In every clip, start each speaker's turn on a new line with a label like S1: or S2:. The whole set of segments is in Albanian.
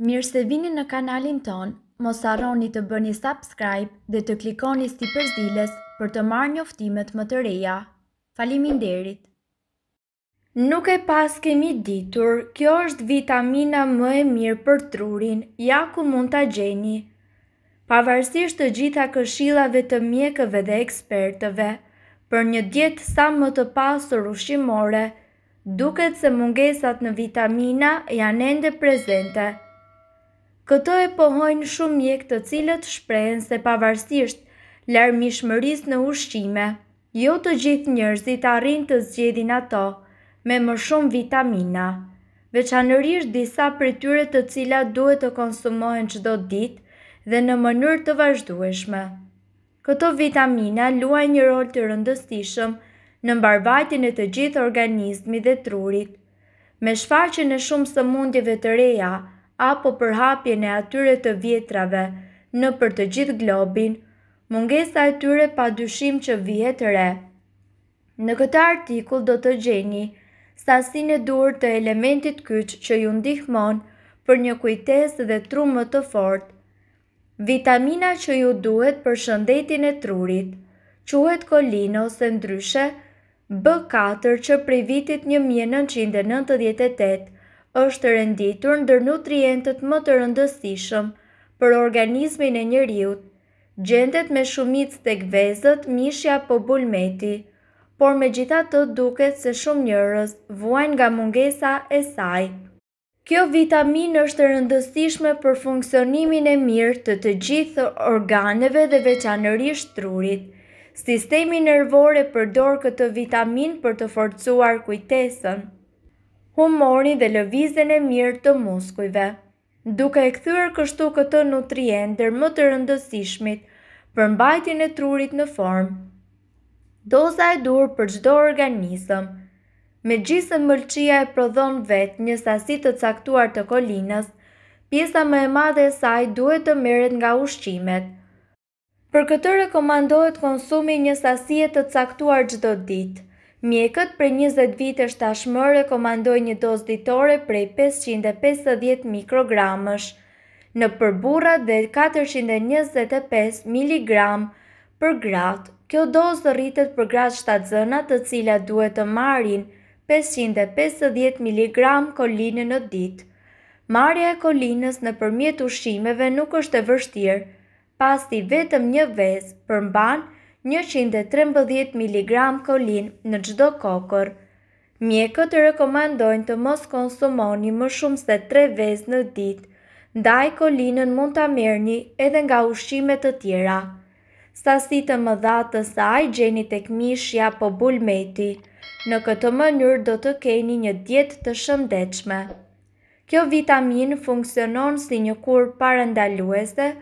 S1: Mirë se vini në kanalin ton, mos arroni të bëni subscribe dhe të klikoni sti përzdiles për të marrë një më të reja. Falimin derit! Nuk e pas kemi ditur, kjo është vitamina më e mirë për trurin, ja ku mund të gjeni. Pavarësisht të gjitha këshilave të mjekëve dhe ekspertëve, për një djetë sa më të pasur u duket se mungesat në vitamina janë ende prezente. Këto e pohojnë shumë mjek të cilët shprehen se pavarësisht larmishmërisë në ushqime, jo të gjithë njerëzit arrin të zgjedhin ato me më shumë vitamina. Veçanërisht disa prej tyre të cilat duhet të konsumohen çdo ditë dhe në mënyrë të vazhdueshme. Këto vitamina luajnë një rol të rëndësishëm në mbarvajtjen e të gjithë organizmit dhe trurit. Me shfaqjen e shumë sëmundjeve të reja, apo për hapje në atyre të vjetrave në për të gjithë globin, mungesa e tyre pa dyshim që vjetë të re. Në këtë artikull do të gjeni sasin e dur të elementit kyç që ju ndihmon për një kujtes dhe trumë të fort. Vitamina që ju duhet për shëndetin e trurit, quhet kolino ose ndryshe B4 që prej vitit 1998, është renditur ndër nutrientët më të rëndësishëm për organizmin e njëriut, gjendet me shumicë tek vezët, mishja apo bulmeti, por me gjitha të duket se shumë njërës vuajn nga mungesa e saj. Kjo vitamin është rëndësishme për funksionimin e mirë të të gjithë organeve dhe veçanërisht trurit. Sistemi nervore përdor këtë vitamin për të forcuar kujtesën humorin dhe lëvizjen e mirë të muskujve. Duke e këthyrë kështu këtë nutriendër më të rëndësishmit për mbajtjen e trurit në formë. Doza e dur për çdo organizëm. Megjithëse mëlçia e prodhon vetë një sasi të caktuar të kolinës, pjesa më e madhe e saj duhet të merret nga ushqimet. Për këtë rekomandohet konsumi një sasie të caktuar çdo ditë. Mjekët për 20 vite shtashmë rekomandoj një dozë ditore prej 550 mikrogramësh, në përburat dhe 425 mg për gratë. Kjo dozë rritet për gratë shtazëna të cilat duhet të marin 550 mg kolinë në ditë. Marja e kolinës në përmjet ushimeve nuk është e vështirë, ti vetëm një vezë përmbanë 113 mg kolin në gjdo kokër. Mjekët të rekomendojnë të mos konsumoni më shumë se 3 vez në ditë, ndaj kolinën mund të amerni edhe nga ushqimet të tjera. Sasi të më dhatë të saj gjeni të këmishja po bulmeti, në këtë mënyrë do të keni një djetë të shëndechme. Kjo vitamin funksionon si një kur parendaluese,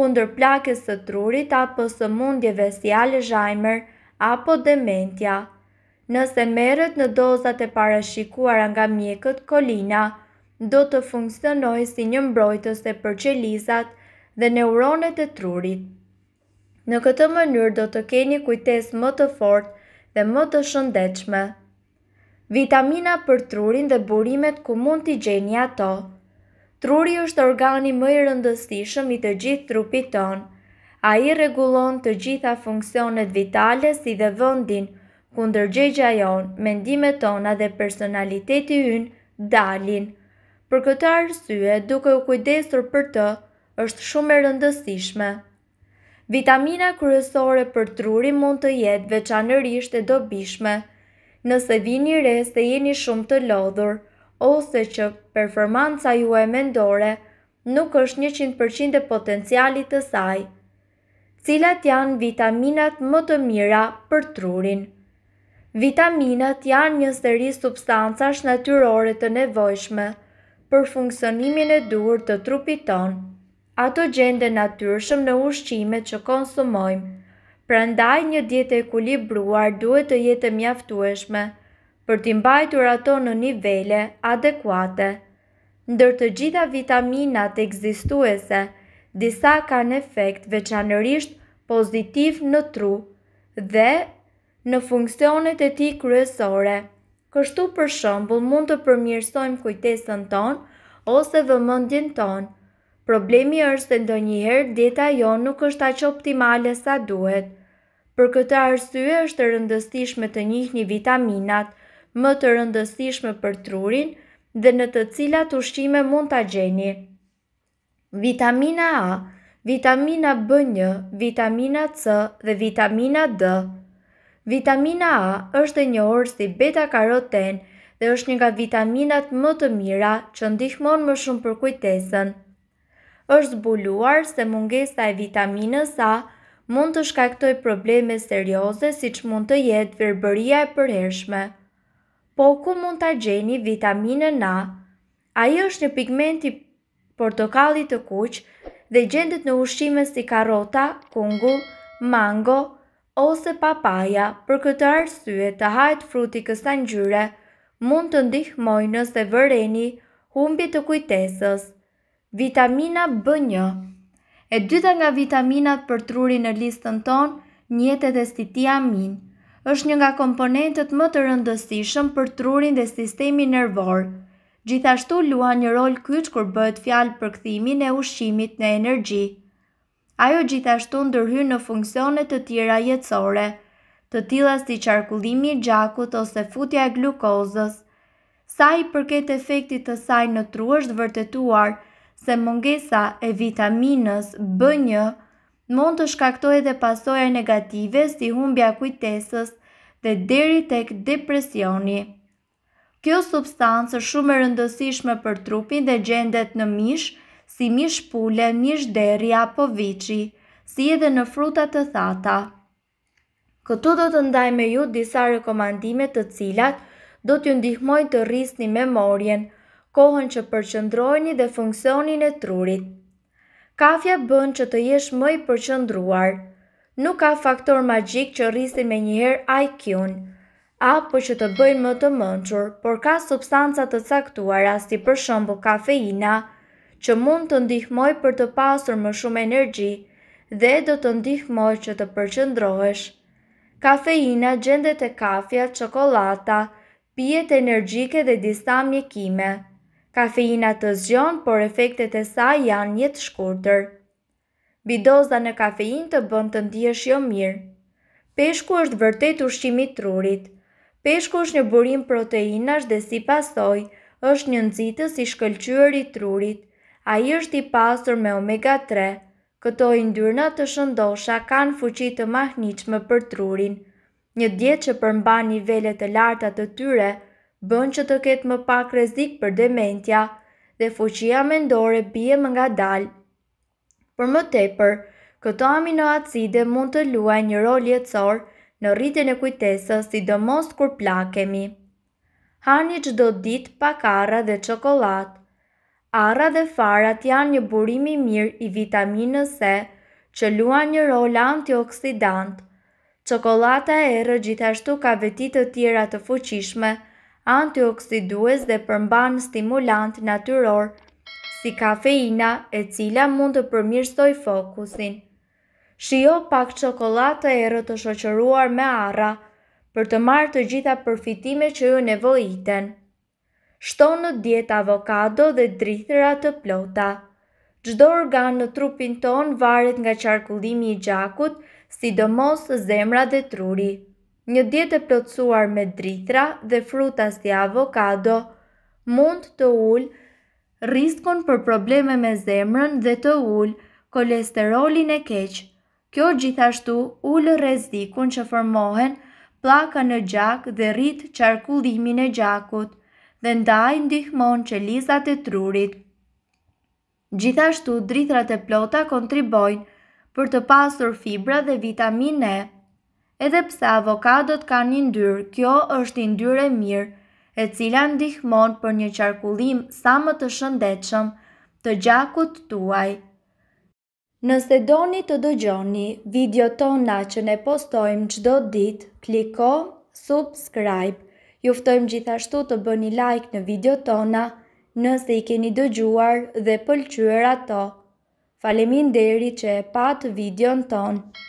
S1: kundër plakës të trurit apo së mundjeve si Alzheimer apo dementja. Nëse merët në dozat e parashikuar nga mjekët kolina, do të funksionoj si një mbrojtës e përqelizat dhe neuronet e trurit. Në këtë mënyrë do të keni kujtes më të fort dhe më të shëndechme. Vitamina për trurin dhe burimet ku mund t'i gjeni ato. Truri është organi më i rëndësishëm i të gjithë trupit tonë. A i regulon të gjitha funksionet vitale si dhe vëndin, ku ndërgjegja jonë, mendime tona dhe personaliteti ynë dalin. Për këtë arsye, duke u kujdesur për të, është shumë e rëndësishme. Vitamina kryesore për truri mund të jetë veçanërisht e dobishme. Nëse vini re se jeni shumë të lodhur – ose që performanca juaj mendore nuk është 100% e potencialit të saj. Cilat janë vitaminat më të mira për trurin? Vitaminat janë një seri substancash natyrore të nevojshme për funksionimin e duhur të trupit tonë. Ato gjende natyrshëm në ushqimet që konsumojmë, prandaj një dietë e ekuilibruar duhet të jetë mjaftueshme për t'i mbajtur ato në nivele adekuate. Ndër të gjitha vitaminat ekzistuese, disa kanë efekt veçanërisht pozitiv në tru dhe në funksionet e ti kryesore. Kështu për shëmbull mund të përmirësojmë kujtesën ton ose vëmëndjen ton. Problemi është se ndonjëherë dieta jo nuk është aq optimale sa duhet. Për këtë arsye është e rëndësishme të njihni vitaminat më të rëndësishme për trurin dhe në të cilat ushqime mund të gjeni. Vitamina A, vitamina B1, vitamina C dhe vitamina D. Vitamina A është e një orë si beta karoten dhe është një nga vitaminat më të mira që ndihmon më shumë për kujtesën. është zbuluar se mungesa e vitaminës A mund të shkaktoj probleme serioze si që mund të jetë verbëria e përhershme po ku mund të gjeni vitaminën A? A i është një pigment i të kuq dhe gjendet në ushqime si karota, kungu, mango ose papaja. Për këtë arsye të hajt fruti kësa njyre mund të ndihmoj nëse vëreni humbi të kujtesës. Vitamina B1 E dyta nga vitaminat për trurin në listën ton, njetet e stitiamin. aminë është një nga komponentët më të rëndësishëm për trurin dhe sistemi nervor. Gjithashtu lua një rol kyç kur bëhet fjalë për kthimin e ushqimit në energji. Ajo gjithashtu ndërhyn në funksione të tjera jetësore, të tilla si qarkullimi i gjakut ose futja e glukozës. Sa i përket efektit të saj në tru është vërtetuar se mungesa e vitaminës B1 mund të shkaktoj dhe pasoj e negative si humbja kujtesës dhe deri tek depresioni. Kjo substancë është shumë rëndësishme për trupin dhe gjendet në mish, si mish pule, mish deri apo vici, si edhe në frutat të thata. Këtu do të ndaj me ju disa rekomandimet të cilat do t'ju ndihmojnë të rrisni memorien, kohën që përqëndrojni dhe funksionin e trurit kafja bën që të jesh më i përqëndruar. Nuk ka faktor magjik që rrisin me njëherë IQ-në, apo që të bëjnë më të mënqur, por ka substanca të caktuara si për shembull kafeina, që mund të ndihmoj për të pasur më shumë energji dhe do të ndihmoj që të përqëndrohesh. Kafeina gjendet e kafja, qokolata, pijet energjike dhe disa mjekime. Kafeina të zgjon, por efektet e saj janë një të shkurtër. Bidoza në kafein të bën të ndihesh jo mirë. Peshku është vërtet ushqimi i trurit. Peshku është një burim proteinash dhe si pasoj, është një nëzitës i shkëllqyër i trurit. A i është i pasur me omega 3. Këto i ndyrna të shëndosha kanë fuqit të mahniqme për trurin. Një djetë që përmba nivellet të larta të tyre – bën që të ketë më pak rrezik për dementja dhe fuqia mendore bie më nga dal. Për më tepër, këto aminoacide mund të luaj një rol jetësor në rritjen e kujtesës, sidomos kur plakemi. Hani çdo ditë pak arra dhe çokoladë. Arra dhe farat janë një burim i mirë i vitaminës C, që luan një rol antioksidant. Qokolata e rë gjithashtu ka veti të tjera të fuqishme, antioksidues dhe përmban stimulant natyror si kafeina e cila mund të përmirësoj fokusin. Shio pak çokoladë e errët të shoqëruar me arra për të marrë të gjitha përfitimet që ju nevojiten. Shto në dietë avokado dhe drithëra të plota. Çdo organ në trupin ton varet nga qarkullimi i gjakut, sidomos zemra dhe truri. Një dietë e plotësuar me dritra dhe fruta si avokado mund të ullë riskon për probleme me zemrën dhe të ul kolesterolin e keq. Kjo gjithashtu ul rrezikun që formohen pllaka në gjak dhe rrit qarkullimin e gjakut dhe ndaj ndihmon qelizat e trurit. Gjithashtu dritrat e plota kontribojnë për të pasur fibra dhe vitamin E edhe pse avokadot kanë një ndyrë, kjo është një ndyrë e mirë, e cila ndihmon për një qarkullim sa më të shëndetshëm të gjakut tuaj. Nëse doni të dëgjoni video tona që ne postojmë qdo dit, kliko subscribe. Juftojmë gjithashtu të bëni like në video tona nëse i keni dëgjuar dhe pëlqyra ato. Falemin deri që e patë videon tonë.